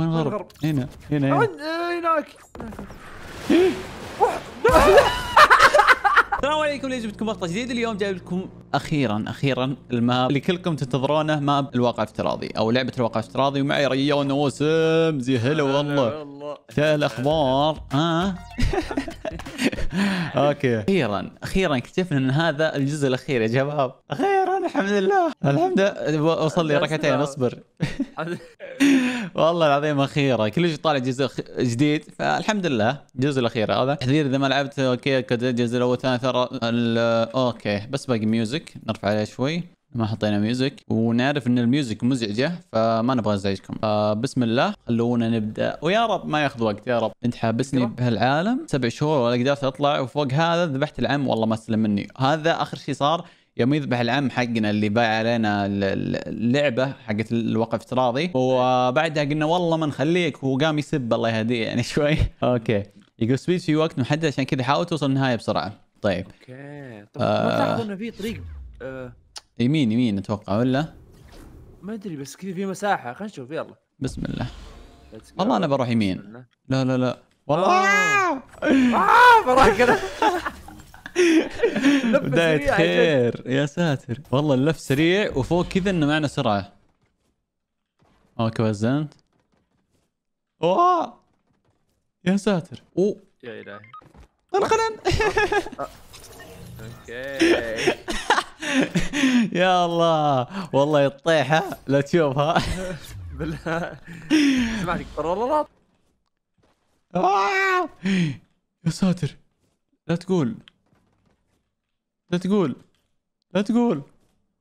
وين غرب؟ هنا هنا هنا آه، هناك السلام عليكم ليش جبتكم مقطع جديد اليوم جايب لكم اخيرا اخيرا الماب اللي كلكم تنتظرونه ماب الواقع الافتراضي او لعبه الواقع الافتراضي ومعي ريان وسم زي هلا والله شو الاخبار ها اوكي اخيرا اخيرا اكتشفنا ان هذا الجزء الاخير يا شباب اخيرا الحمد لله الحمد لله وصل لي ركعتين اصبر والله العظيم اخيره كل شيء طالع جزء جديد فالحمد لله الجزء الاخير هذا تحذير اذا ما لعبت اوكي الجزء الاول الثاني ترى اوكي بس باقي ميوزك نرفع عليه شوي ما حطينا ميوزك ونعرف ان الميوزك مزعجه فما نبغى نزعجكم بسم الله خلونا نبدا ويا رب ما ياخذ وقت يا رب انت حابسني أيوة. بهالعالم سبع شهور ولا قدرت اطلع وفوق هذا ذبحت العم والله ما استلم مني هذا اخر شيء صار يوم يذبح العم حقنا اللي باع علينا اللعبه حقت الوقف افتراضي وبعدها قلنا والله ما نخليك وقام يسب الله يهديه يعني شوي اوكي يقول سبيد في وقت محدد عشان كذا حاول توصل النهايه بسرعه طيب اوكي طب آه... ما انه في طريق آه... يمين يمين اتوقع ولا ما ادري بس كذا في مساحه خلينا نشوف يلا بسم الله والله انا بروح يمين لا لا لا والله آه. آه. آه. بداية خير يا ساتر والله اللف سريع وفوق كذا انه معنا سرعة اوكي وزنت اوه يا ساتر اوه يا الهي القلم اوكي يا الله والله الطيحة لا تشوفها بالله سمعت والله يا ساتر لا تقول لا تقول لا تقول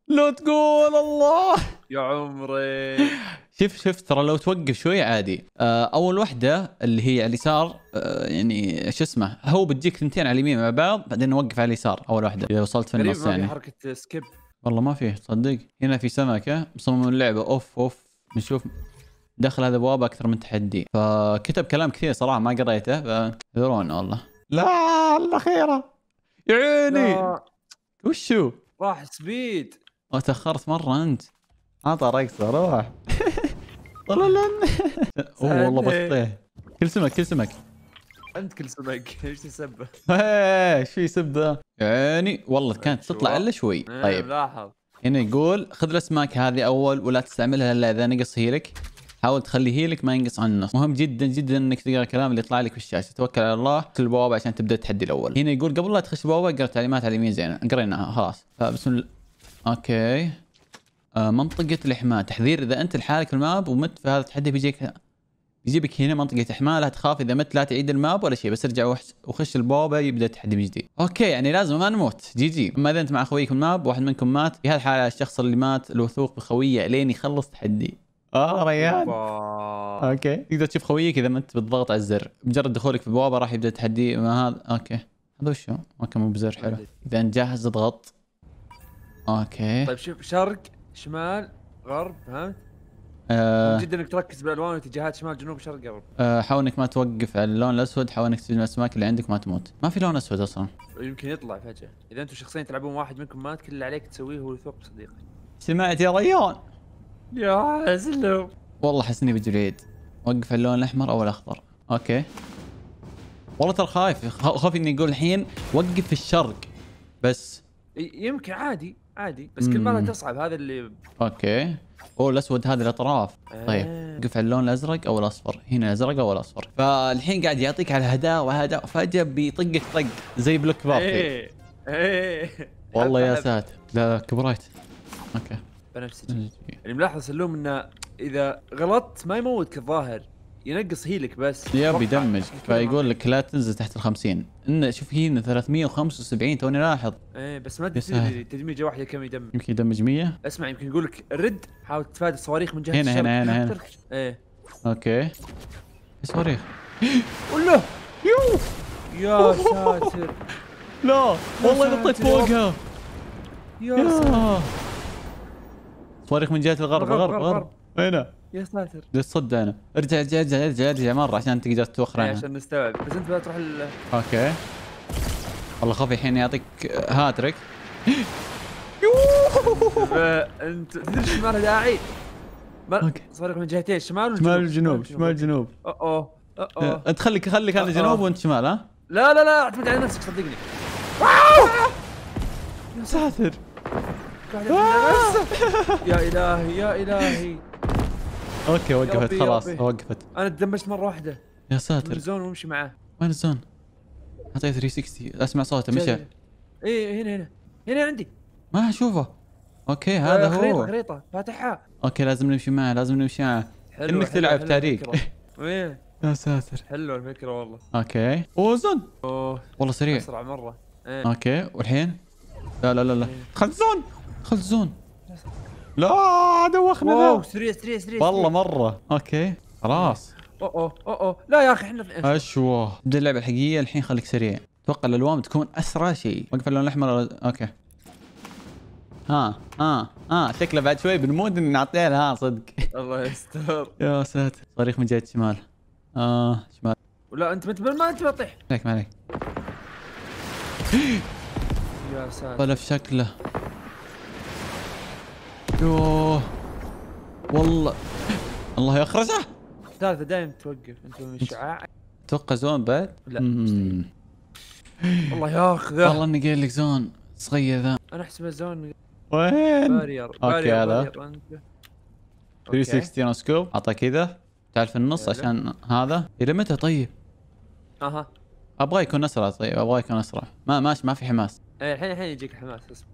لا تقول الله يا عمري شوف شوف ترى لو توقف شوي عادي آه، اول وحده اللي هي على اليسار آه، يعني شو اسمه هو بتجيك ثنتين على اليمين مع بعض بعدين نوقف على اليسار اول وحده اذا وصلت يعني. في النص يعني حركه سكيب والله ما فيه تصدق هنا في سمكه مصمم اللعبه اوف اوف نشوف دخل هذا بوابه اكثر من تحدي فكتب كلام كثير صراحه ما قريته فاعذرونا والله لا الاخيره يا عيني لا. وشو؟ راح سبيد وتاخرت مره انت عطى رقصه روح طللن اوه والله بطيه كل سمك كل سمك انت كل سمك ايش تسبه؟ ايش في سب ذا؟ يعني والله كانت تطلع الا شوي إيه، طيب لاحظ هنا يقول خذ الاسماك هذه اول ولا تستعملها الا اذا نقص هيلك حاول تخلي هيلك ما ينقص عن النص مهم جدا جدا انك تقرا الكلام اللي يطلع لك في الشاشه توكل على الله في البوابه عشان تبدا التحدي الاول هنا يقول قبل لا تخش البوابه اقرا التعليمات على اليمين زين قريناها خلاص فبسم الله اوكي آه منطقة الإحماء تحذير إذا أنت لحالك في الماب ومت في هذا التحدي بيجيك بيجيبك هنا منطقة إحماء لا تخاف إذا مت لا تعيد الماب ولا شيء بس ارجع وخش البوابة يبدأ التحدي من جديد. أوكي يعني لازم ما نموت جي جي. أما إذا أنت مع اخويك في الماب واحد منكم مات في هالحالة الشخص اللي مات الوثوق بخويه لين يخلص تحدي. اه ريان اوكي تقدر تشوف خويك اذا ما انت بتضغط على الزر مجرد دخولك في البوابه راح يبدا تحدي ما هذا اوكي هذا وشو؟ اوكي مو بزر حلو اذا انت جاهز اضغط اوكي طيب شوف شرق شمال غرب ها أه جدا انك تركز بالالوان واتجاهات شمال جنوب شرق غرب أه حاول انك ما توقف على اللون الاسود حاول انك تجمع الاسماك اللي عندك ما تموت ما في لون اسود اصلا يمكن يطلع فجاه اذا انتم شخصين تلعبون واحد منكم مات كل اللي عليك تسويه هو الثوق بصديقك سمعت يا ريان يا سلام والله احس اني بجريد العيد وقف اللون الاحمر او الاخضر اوكي والله ترى خايف خوفي اني اقول الحين وقف في الشرق بس يمكن عادي عادي بس كل مره تصعب هذا اللي اوكي او الاسود هذا الاطراف طيب وقف آه. على اللون الازرق او الاصفر هنا ازرق او الاصفر فالحين قاعد يعطيك على هدا وهداء فجاه بيطقك طق زي بلوك بارتي ايه ايه والله يا ساتر لا كبريت اوكي بنفسجي يعني ملاحظ سلوم انه اذا غلطت ما يموتك الظاهر ينقص هيلك بس يا بيدمج فيقول لك لا تنزل تحت ال 50 انه شوف هنا 375 توني لاحظ ايه بس ما تدري تدمج واحده كم يدمج يمكن يدمج 100 اسمع يمكن يقول لك رد حاول تتفادى الصواريخ من جهه هنا هنا هنا هنا ايه اوكي صواريخ والله يو يا ساتر لا والله نطيت فوقها يا ساتر صواريخ من جهه الغرب غرب غرب, غرب. هنا نعم. يا ساتر ليش صد انا ارجع ارجع ارجع ارجع ارجع مره عشان تقدر توخر إيه، عنها عشان نستوعب بس انت تروح ال اوكي والله خوفي الحين يعطيك هاتريك انت تدري شو مالها داعي؟ صواريخ من جهتين شمال وجنوب شمال وجنوب شمال وجنوب اوه اوه إيه، انت خليك خليك انا جنوب وانت شمال ها؟ لا لا لا اعتمد على نفسك صدقني يا ساتر آه! يا الهي يا الهي اوكي وقفت خلاص وقفت انا تدمجت مره واحده يا ساتر الزون وامشي معاه وين الزون؟ اعطيه 360 اسمع صوته مشى اي إيه، إيه، هنا هنا هنا عندي ما اشوفه اوكي آه، هذا هو خريطه خريطه فاتحها اوكي لازم نمشي معاه لازم نمشي معاه انك تلعب تاريخ إيه. يا ساتر حلوه الفكره والله اوكي وزن والله سريع اسرع مره اوكي والحين لا لا لا لا دخلت زون زون لا دوخنا ذا سريع سريع سريع والله مره اوكي خلاص اوه اوه اوه لا يا اخي احنا اشوه بدي اللعبه الحقيقيه الحين خليك سريع اتوقع الالوان بتكون اسرع شيء وقف اللون الاحمر اوكي ها آه، آه، ها آه، ها شكله بعد شوي بنموت ان نعطيها لها صدق الله يستر يا ساتر صريخ من جهه شمال اه شمال ولا انت مثل ما انت بطيح عليك ما عليك يا ساتر طلع شكله يوه والله الله يخرسه الثالثه دائما توقف انت من الشعاع توقع زون بعد؟ لا والله الله ياخذه والله اني قايل لك زون صغير ذا انا احسبه زون وين؟ بارير اوكي هذا 360 سكوب اعطى كذا تعال في النص عشان هذا الى متى طيب؟ اها ابغى يكون اسرع طيب ابغى يكون اسرع ما ماشي ما في حماس ايه الحين الحين يجيك حماس اسمع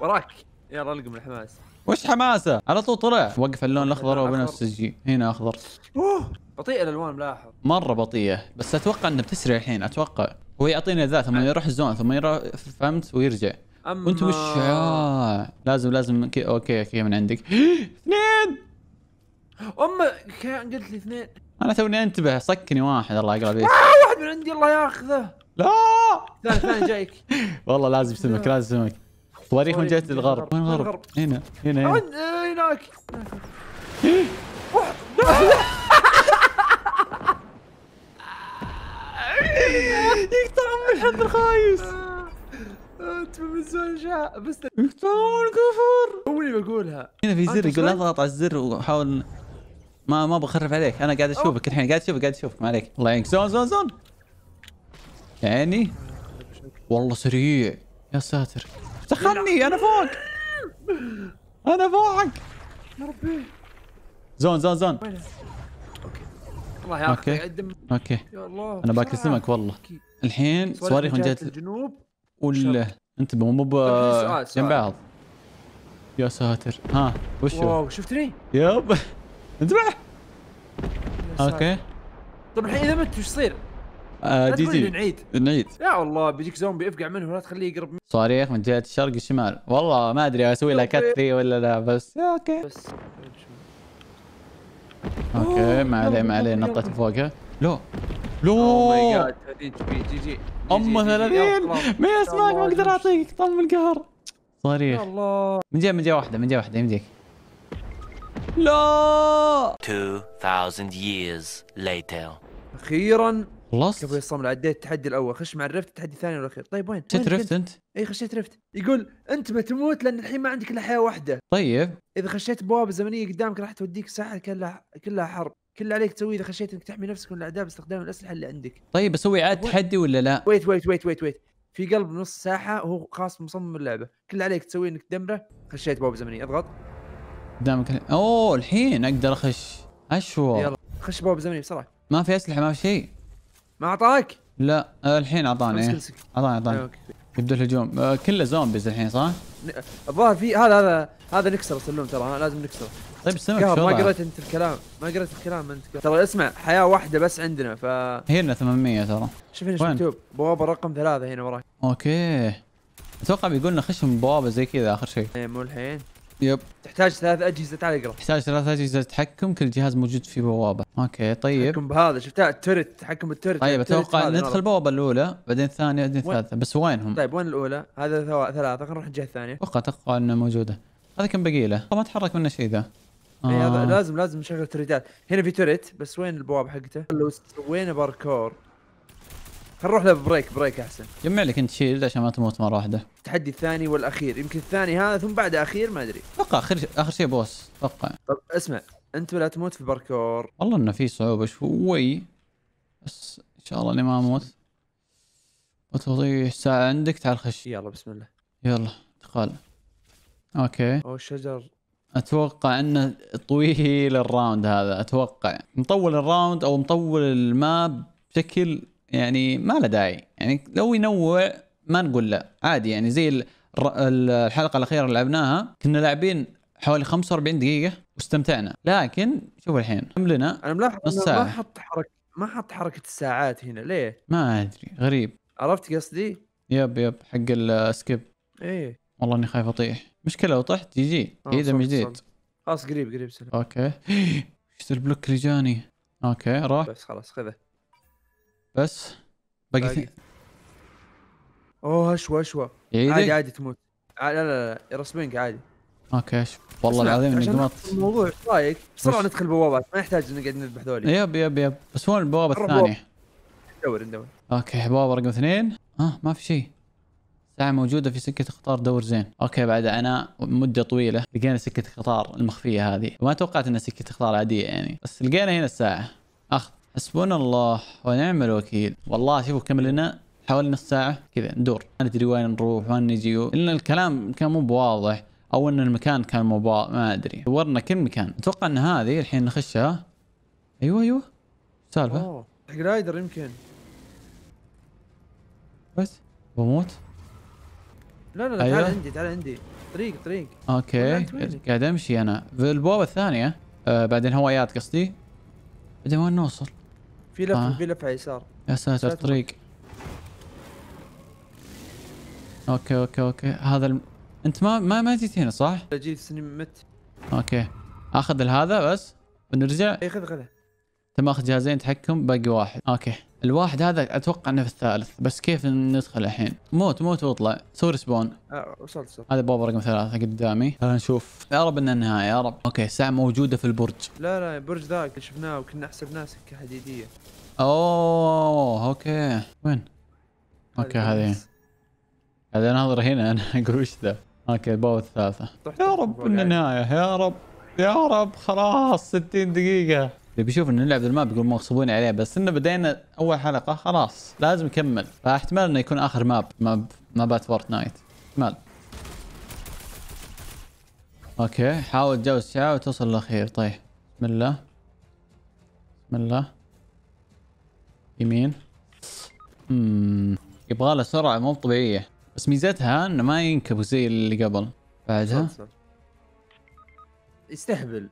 وراك يلا القم الحماس وش حماسه؟ على طول طلع وقف اللون الاخضر وبنفسجي هنا اخضر اوه بطيئه الالوان ملاحظ مره بطيئه بس اتوقع انه بتسرع الحين اتوقع هو يعطينا ذا ثم يروح الزون ثم يروح فهمت ويرجع أما... وانت وش آه. لازم لازم كي... اوكي اوكي من عندك اثنين اما كان قلت لي اثنين انا توني انتبه صكني واحد الله يقلع بيك آه، واحد من عندي الله ياخذه لا ثاني ثاني جايك والله لازم سمك لازم سمك صواريخ من جهه الغرب وين الغرب؟ هنا هنا هنا آه، هناك يقطع عمي الحد الخايس انت من شاء بس يقطعون كفر هو اللي بقولها هنا في زر يقول اضغط على الزر وحاول ما ما بخرف عليك انا قاعد اشوفك الحين قاعد اشوفك قاعد اشوفك ما عليك الله يعينك زون زون زون يعني والله سريع يا ساتر دخلني انا فوق انا فوق يا ربي زون زون زون الله اوكي اوكي يا الله انا سمك والله الحين صواريخ من جهه الجنوب ولا انتبهوا مو جنب بعض يا ساتر ها وش واو شفتني؟ يب انتبه اوكي طب الحين اذا مت وش يصير؟ آه جي نعيد نعيد يا الله بيجيك زومبي افقع منه ولا تخليه يقرب منه صواريخ من جهه الشرق والشمال والله ما ادري اسوي لها كتري ولا لا بس اوكي بس اوكي ما عليه ما عليه نطت فوقها لو لو oh امه 30 ما اسمعك ما اقدر اعطيك طم القهر صريخ الله من جهه من جهه واحده من جهه واحده يمديك لا 2000 years later اخيرا خلصت؟ قبل الصمل عديت التحدي الاول خش مع الرفت التحدي الثاني والاخير طيب وين؟ خشيت رفت انت؟ اي خشيت رفت يقول انت بتموت لان الحين ما عندك الا حياه واحده طيب اذا خشيت بوابه زمنيه قدامك راح توديك ساحه كلها كلها حرب كل اللي عليك تسويه اذا خشيت انك تحمي نفسك من الاعداء باستخدام الاسلحه اللي عندك طيب اسوي عاد تحدي ولا لا؟ ويت ويت ويت ويت ويت في قلب نص ساحه وهو خاص مصمم اللعبه كل اللي عليك تسويه انك تدمره خشيت بوابه زمنيه اضغط قدامك اوه الحين اقدر اخش اشوى يلا خش بوابه زمنيه بسرعه ما في اسلحه ما في شيء ما اعطاك؟ لا آه، الحين اعطاني اعطاني اعطاني يبدا الهجوم آه، كله زومبيز الحين صح؟ الظاهر في هذا هذا هذا نكسر السلم ترى لازم نكسره طيب السمك شو ما قريت انت الكلام ما قريت الكلام انت ترى اسمع حياه واحده بس عندنا ف لنا 800 ترى شوف هنا مكتوب بوابه رقم ثلاثه هنا وراك اوكي اتوقع بيقول لنا خش من بوابه زي كذا اخر شيء ايه مو الحين يب تحتاج ثلاث اجهزه تعال اقرا تحتاج ثلاث اجهزه تحكم كل جهاز موجود في بوابه اوكي طيب تحكم بهذا شفتها الترت تحكم بالترت طيب اتوقع ندخل البوابه الاولى بعدين الثانيه بعدين الثالثه بس وينهم؟ طيب وين الاولى؟ هذا ثلاثه خلينا نروح الجهه الثانيه اتوقع اتوقع انها موجوده هذا كم بقي له؟ ما تحرك منه شيء ذا إيه، آه. هذا لازم لازم نشغل تريدات هنا في تريت بس وين البوابه حقته؟ لو سوينا باركور خلينا نروح له بريك احسن جمع لك انت شيلد عشان ما تموت مره واحده التحدي الثاني والاخير يمكن الثاني هذا ثم بعد اخير ما ادري اتوقع اخر اخر شيء بوس اتوقع طب اسمع انت ولا تموت في باركور والله انه في صعوبه شوي بس ان شاء الله اني ما اموت وتضيح ساعه عندك تعال خش يلا بسم الله يلا دخل اوكي او الشجر اتوقع انه طويل الراوند هذا اتوقع مطول الراوند او مطول الماب بشكل يعني ما له داعي يعني لو ينوع ما نقول لا عادي يعني زي الحلقه الاخيره اللي لعبناها كنا لاعبين حوالي 45 دقيقه واستمتعنا لكن شوف الحين كم لنا انا ملاحظ نص ساعه ما حط حركه ما حط حركه الساعات هنا ليه ما ادري غريب عرفت قصدي يب يب حق السكيب ايه والله اني خايف اطيح مشكله لو طحت جي جي آه، إيه، اذا من جديد خلاص قريب قريب سلام اوكي ايش البلوك اللي جاني اوكي راح بس خلاص خذه بس باقي اثنين اوه اشوى اشوى عادي عادي تموت لا لا لا رسمينك عادي اوكي ايش والله العظيم اني قمطت الموضوع ايش رايك؟ بسرعه ندخل بوابات ما يحتاج نقعد نذبح ذولي يب يب يب بس وين البوابه الثانيه؟ ندور ندور اوكي بوابه رقم اثنين اه ما في شيء ساعة موجودة في سكة قطار دور زين، اوكي بعد انا مدة طويلة لقينا سكة قطار المخفية هذه، وما توقعت انها سكة قطار عادية يعني، بس لقينا هنا الساعة، اخذ حسبنا الله ونعم الوكيل والله شوفوا كم لنا حوالي نص ساعة كذا ندور ما ندري وين نروح وين نجي لان الكلام كان مو بواضح أو إن المكان كان مو ما أدري دورنا كل مكان أتوقع إن هذه الحين نخشها أيوه أيوه سالفة حق رايدر يمكن بس بموت لا لا لا أيوة. تعال عندي تعال عندي طريق طريق اوكي قاعد امشي انا في البوابه الثانيه آه بعدين هوايات قصدي بعدين وين نوصل؟ في لف آه. في لف على يسار يا ساتر طريق اوكي اوكي اوكي هذا الم... انت ما ما ما جيت هنا صح؟ جيت سنين مت اوكي اخذ هذا بس ونرجع اي خذ خذه انت ماخذ جهازين تحكم باقي واحد اوكي الواحد هذا اتوقع انه في الثالث بس كيف ندخل الحين موت موت واطلع سوي ريسبون أه وصلت وصلت هذا بابا رقم ثلاثة قدامي خلينا نشوف يا رب ان النهاية يا رب اوكي الساعة موجودة في البرج لا لا البرج ذاك شفناه وكنا احسب سكة حديدية اوه اوكي وين اوكي هذه قاعد اناظر هنا انا اقول وش ذا اوكي البوابه الثالثة يا رب ان النهاية يا رب يا رب خلاص 60 دقيقة اللي بيشوف انه نلعب الماب يقول مغصوبين عليه بس انه بدينا اول حلقه خلاص لازم نكمل فاحتمال انه يكون اخر ماب ماب مابات فورتنايت احتمال اوكي حاول تجاوز ساعه وتوصل للاخير طيب بسم الله بسم الله يمين اممم يبغى له سرعه مو طبيعيه بس ميزتها انه ما ينكب زي اللي قبل بعدها يستهبل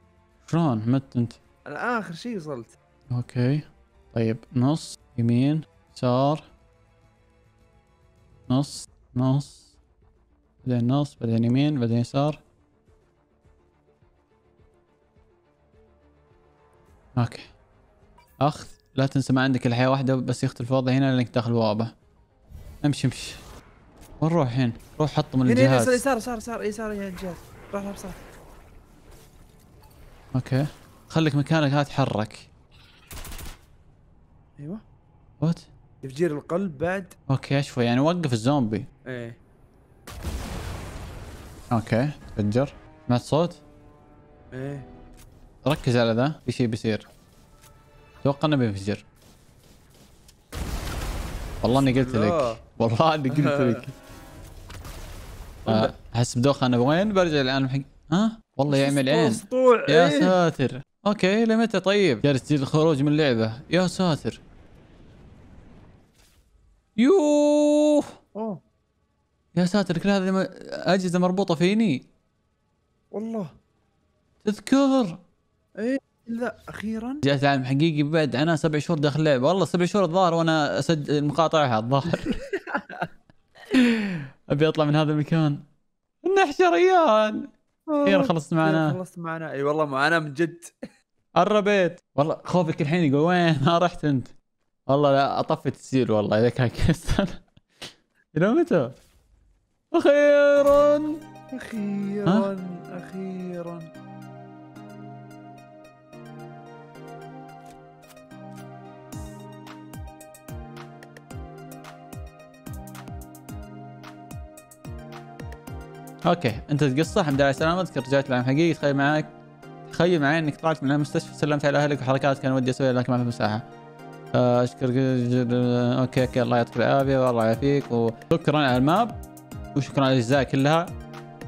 شلون مت انت انا اخر شيء وصلت اوكي طيب نص يمين يسار نص نص بعدين نص بعدين يمين بعدين يسار اوكي اخذ لا تنسى ما عندك الحياة واحدة بس يختلف الوضع هنا لانك داخل بوابة امشي امشي وين نروح الحين؟ روح حطهم الجهاز هنا يسار يسار يسار يسار يسار الجهاز روح روح بسرعة اوكي خليك مكانك لا تحرك ايوه وات تفجير القلب بعد اوكي اشوفه يعني وقف الزومبي ايه اوكي تفجر سمعت صوت؟ ايه ركز على ذا في شيء بيصير اتوقع انه بينفجر والله اني قلت لك والله اني قلت لك آه، احس بدوخه انا وين برجع الان ها والله يعمل عين يا إيه. ساتر اوكي لمتى طيب جالس الخروج من اللعبه يا ساتر يوه أوه. يا ساتر كل هذه اجهزه مربوطه فيني والله تذكر ايه لا اخيرا جات العالم حقيقي بعد عنا سبع شهور داخل اللعبه والله سبع شهور الظاهر وانا اسجل مقاطعها الظاهر ابي اطلع من هذا المكان النحشريان اخيرا خلصت معنا خلصت معنا اي والله معنا من جد قربت والله خوفك الحين يقول وين ما رحت انت والله لا اطفت السير والله اذا كان كيستر الى متى اخيرا اخيرا اخيرا اوكي انت القصه الحمد لله على سلامتك رجعت لعام حقيقي تخيل معاك تخيل معي انك طلعت من المستشفى سلمت على اهلك وحركات كان ودي اسويها لكن ما في مساحه اشكر اوكي اوكي الله يعطيك العافيه والله يعافيك وشكرا على الماب وشكرا على الاجزاء كلها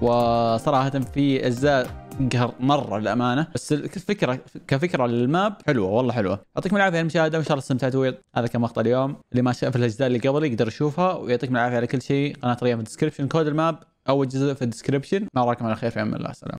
وصراحه في اجزاء قهر مره للامانه بس الفكره كفكره للماب حلوه والله حلوه يعطيكم العافيه على المشاهده وان شاء الله استمتعتوا هذا كان مقطع اليوم اللي ما شاف الاجزاء اللي قبل يقدر يشوفها ويعطيكم العافيه على كل شيء قناه ريان في الديسكربشن كود الماب اول جزء في الديسكربشن نراكم على خير في عمل الله سلام